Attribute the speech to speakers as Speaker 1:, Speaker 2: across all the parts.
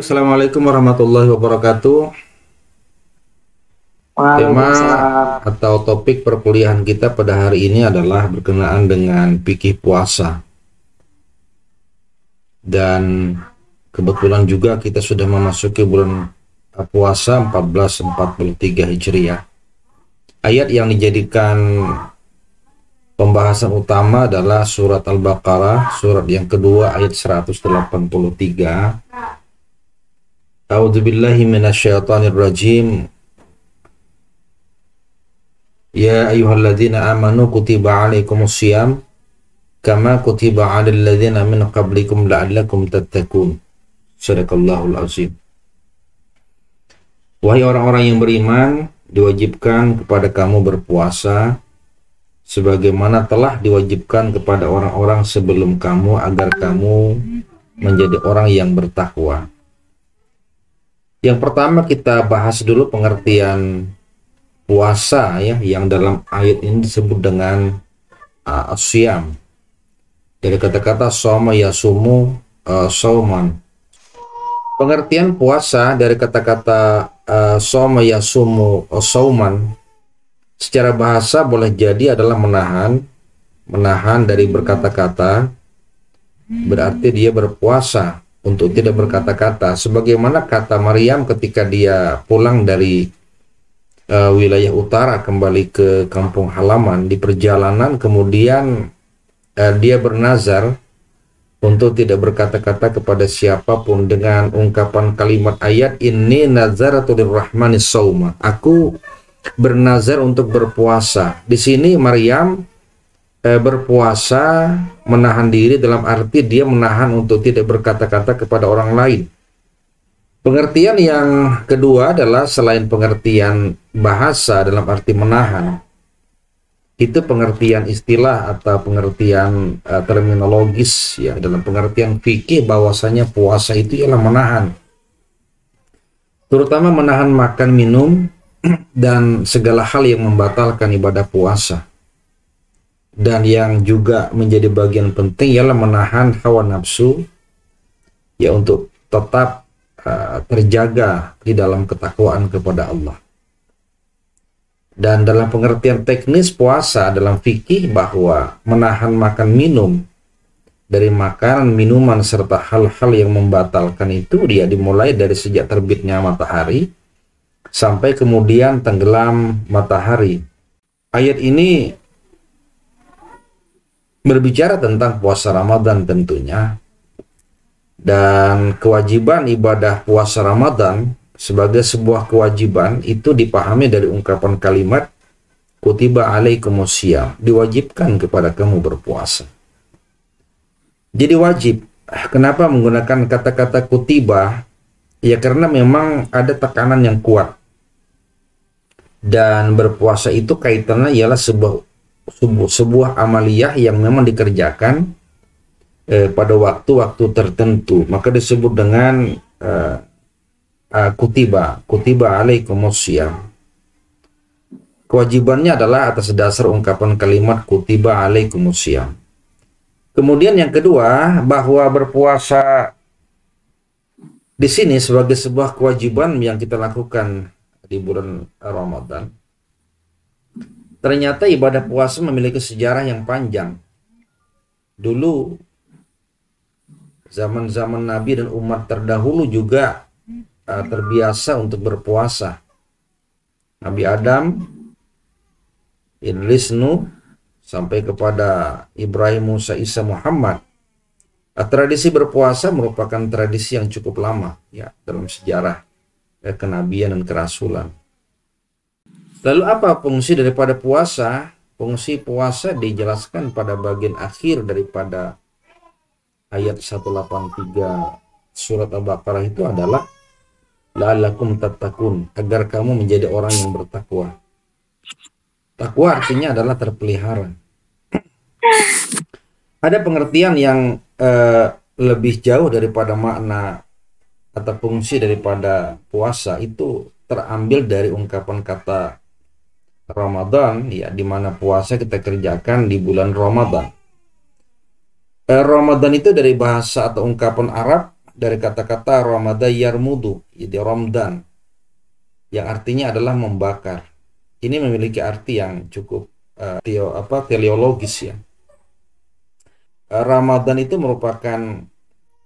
Speaker 1: Baik, Assalamualaikum warahmatullahi wabarakatuh. Tema atau topik perkuliahan kita pada hari ini adalah berkenaan dengan pikih puasa. Dan kebetulan juga kita sudah memasuki bulan puasa 1443 Hijriah. Ayat yang dijadikan pembahasan utama adalah surat Al-Baqarah, surat yang kedua ayat 183 أعوذ بالله من الشيطان الرجيم يا أيها الذين آمنوا كتب عليكم الصيام كما كتب على الذين من قبلكم لعلكم تتقون صدق الله العظيم Wahai orang-orang yang beriman, diwajibkan kepada kamu berpuasa sebagaimana telah diwajibkan kepada orang-orang sebelum kamu agar kamu menjadi orang yang bertakwa. Yang pertama kita bahas dulu pengertian puasa ya yang dalam ayat ini disebut dengan uh, Dari kata-kata soma yasumu uh, soman Pengertian puasa dari kata-kata uh, soma yasumu uh, soman secara bahasa boleh jadi adalah menahan menahan dari berkata-kata berarti dia berpuasa untuk tidak berkata-kata sebagaimana kata Maryam ketika dia pulang dari uh, wilayah utara kembali ke kampung halaman di perjalanan kemudian uh, dia bernazar untuk tidak berkata-kata kepada siapapun dengan ungkapan kalimat ayat ini nazaratul rahmanis sauma aku bernazar untuk berpuasa di sini Maryam eh, berpuasa menahan diri dalam arti dia menahan untuk tidak berkata-kata kepada orang lain. Pengertian yang kedua adalah selain pengertian bahasa dalam arti menahan, itu pengertian istilah atau pengertian uh, terminologis ya dalam pengertian fikih bahwasanya puasa itu ialah menahan terutama menahan makan minum dan segala hal yang membatalkan ibadah puasa dan yang juga menjadi bagian penting ialah menahan hawa nafsu ya untuk tetap uh, terjaga di dalam ketakwaan kepada Allah. Dan dalam pengertian teknis puasa dalam fikih bahwa menahan makan minum dari makanan, minuman serta hal-hal yang membatalkan itu dia dimulai dari sejak terbitnya matahari sampai kemudian tenggelam matahari. Ayat ini berbicara tentang puasa Ramadan tentunya dan kewajiban ibadah puasa Ramadan sebagai sebuah kewajiban itu dipahami dari ungkapan kalimat kutiba alaikumusiyam diwajibkan kepada kamu berpuasa jadi wajib kenapa menggunakan kata-kata kutiba ya karena memang ada tekanan yang kuat dan berpuasa itu kaitannya ialah sebuah sebuah, sebuah amaliyah yang memang dikerjakan eh, pada waktu-waktu tertentu maka disebut dengan eh, eh, kutiba kutiba alaikumusiyam kewajibannya adalah atas dasar ungkapan kalimat kutiba alaikumusiyam kemudian yang kedua bahwa berpuasa di sini sebagai sebuah kewajiban yang kita lakukan di bulan Ramadan Ternyata ibadah puasa memiliki sejarah yang panjang. Dulu zaman-zaman Nabi dan umat terdahulu juga uh, terbiasa untuk berpuasa. Nabi Adam, Idris Nuh, sampai kepada Ibrahim, Musa, Isa, Muhammad. Uh, tradisi berpuasa merupakan tradisi yang cukup lama ya dalam sejarah ya, kenabian dan kerasulan. Lalu apa fungsi daripada puasa? Fungsi puasa dijelaskan pada bagian akhir daripada ayat 183 surat Al-Baqarah itu adalah lalakum tatakun agar kamu menjadi orang yang bertakwa. Takwa artinya adalah terpelihara. Ada pengertian yang eh, lebih jauh daripada makna atau fungsi daripada puasa itu terambil dari ungkapan kata Ramadan ya di mana puasa kita kerjakan di bulan Ramadan eh, Ramadan itu dari bahasa atau ungkapan Arab dari kata-kata Ramadan yarmudu jadi Ramadan yang artinya adalah membakar ini memiliki arti yang cukup uh, teo, apa teleologis ya uh, Ramadan itu merupakan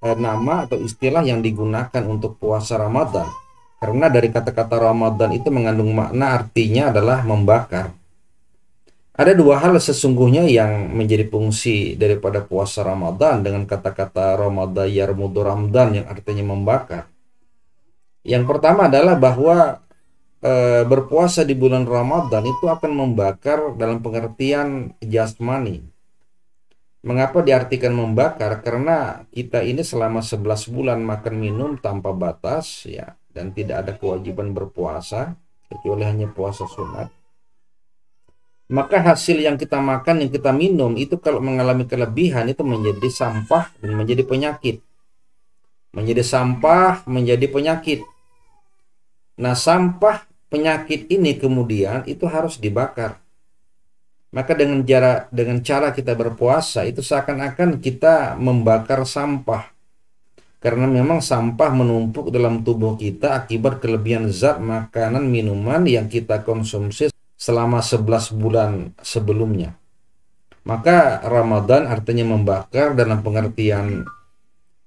Speaker 1: uh, nama atau istilah yang digunakan untuk puasa Ramadan karena dari kata-kata Ramadan itu mengandung makna artinya adalah membakar. Ada dua hal sesungguhnya yang menjadi fungsi daripada puasa Ramadan dengan kata-kata Ramadan Yarmudu Ramadan yang artinya membakar. Yang pertama adalah bahwa e, berpuasa di bulan Ramadan itu akan membakar dalam pengertian jasmani. Mengapa diartikan membakar? Karena kita ini selama 11 bulan makan minum tanpa batas ya dan tidak ada kewajiban berpuasa kecuali hanya puasa sunat maka hasil yang kita makan yang kita minum itu kalau mengalami kelebihan itu menjadi sampah dan menjadi penyakit menjadi sampah menjadi penyakit nah sampah penyakit ini kemudian itu harus dibakar maka dengan cara dengan cara kita berpuasa itu seakan-akan kita membakar sampah karena memang sampah menumpuk dalam tubuh kita akibat kelebihan zat makanan minuman yang kita konsumsi selama 11 bulan sebelumnya. Maka Ramadan artinya membakar dalam pengertian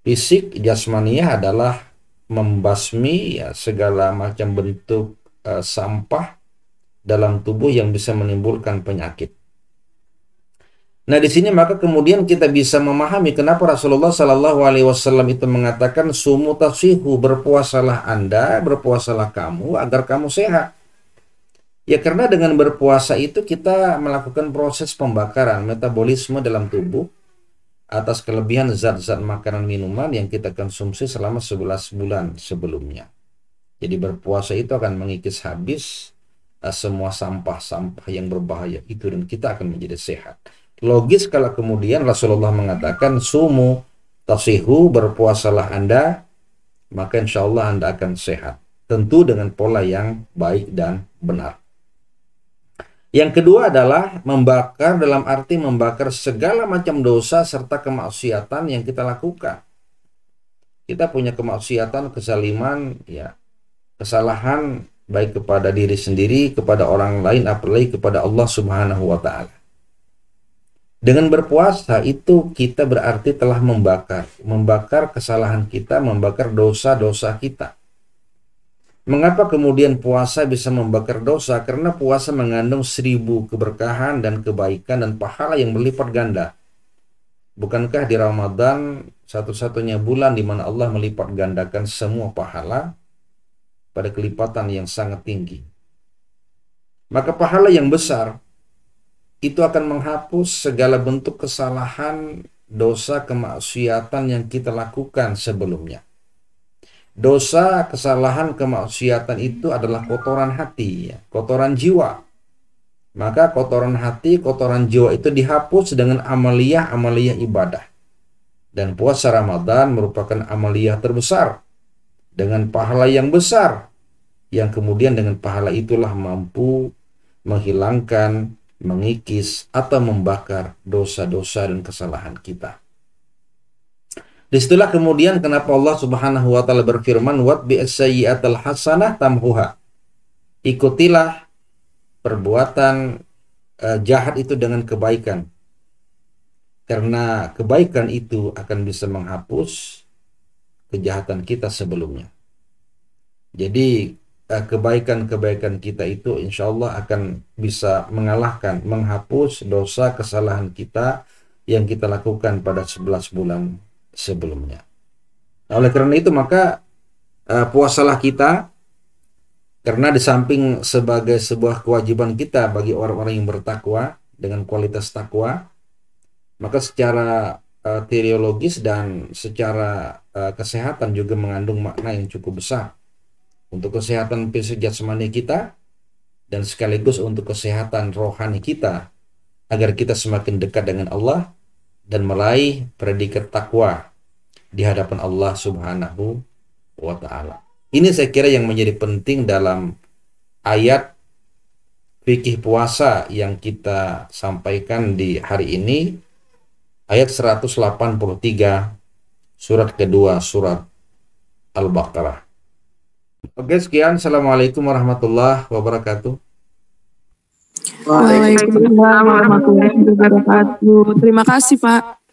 Speaker 1: fisik jasmaniah adalah membasmi ya, segala macam bentuk uh, sampah dalam tubuh yang bisa menimbulkan penyakit. Nah di sini maka kemudian kita bisa memahami kenapa Rasulullah Shallallahu Alaihi Wasallam itu mengatakan sumu berpuasalah anda berpuasalah kamu agar kamu sehat. Ya karena dengan berpuasa itu kita melakukan proses pembakaran metabolisme dalam tubuh atas kelebihan zat-zat makanan minuman yang kita konsumsi selama 11 bulan sebelumnya. Jadi berpuasa itu akan mengikis habis eh, semua sampah-sampah yang berbahaya itu dan kita akan menjadi sehat logis kalau kemudian Rasulullah mengatakan sumu tasihu berpuasalah Anda maka insya Allah Anda akan sehat tentu dengan pola yang baik dan benar. Yang kedua adalah membakar dalam arti membakar segala macam dosa serta kemaksiatan yang kita lakukan. Kita punya kemaksiatan, kesaliman, ya, kesalahan baik kepada diri sendiri, kepada orang lain, apalagi kepada Allah Subhanahu wa taala. Dengan berpuasa itu kita berarti telah membakar, membakar kesalahan kita, membakar dosa-dosa kita. Mengapa kemudian puasa bisa membakar dosa? Karena puasa mengandung seribu keberkahan dan kebaikan dan pahala yang berlipat ganda. Bukankah di Ramadan satu-satunya bulan di mana Allah melipat gandakan semua pahala pada kelipatan yang sangat tinggi? Maka pahala yang besar itu akan menghapus segala bentuk kesalahan, dosa, kemaksiatan yang kita lakukan sebelumnya. Dosa, kesalahan, kemaksiatan itu adalah kotoran hati, ya. kotoran jiwa. Maka kotoran hati, kotoran jiwa itu dihapus dengan amaliah-amaliah ibadah. Dan puasa Ramadan merupakan amaliah terbesar dengan pahala yang besar yang kemudian dengan pahala itulah mampu menghilangkan mengikis atau membakar dosa-dosa dan kesalahan kita. Disitulah kemudian kenapa Allah Subhanahu wa taala berfirman wat bi'sayyi'atil hasanah tamhuha. Ikutilah perbuatan uh, jahat itu dengan kebaikan. Karena kebaikan itu akan bisa menghapus kejahatan kita sebelumnya. Jadi Eh, kebaikan-kebaikan kita itu insya Allah akan bisa mengalahkan, menghapus dosa kesalahan kita yang kita lakukan pada 11 bulan sebelumnya. Nah, oleh karena itu maka uh, puasalah kita karena di samping sebagai sebuah kewajiban kita bagi orang-orang yang bertakwa dengan kualitas takwa, maka secara uh, teologis dan secara uh, kesehatan juga mengandung makna yang cukup besar untuk kesehatan fisik jasmani kita dan sekaligus untuk kesehatan rohani kita agar kita semakin dekat dengan Allah dan meraih predikat takwa di hadapan Allah Subhanahu wa taala. Ini saya kira yang menjadi penting dalam ayat fikih puasa yang kita sampaikan di hari ini ayat 183 surat kedua surat Al-Baqarah. Oke, sekian. Assalamualaikum warahmatullahi wabarakatuh. Waalaikumsalam warahmatullahi wabarakatuh. Terima kasih, Pak.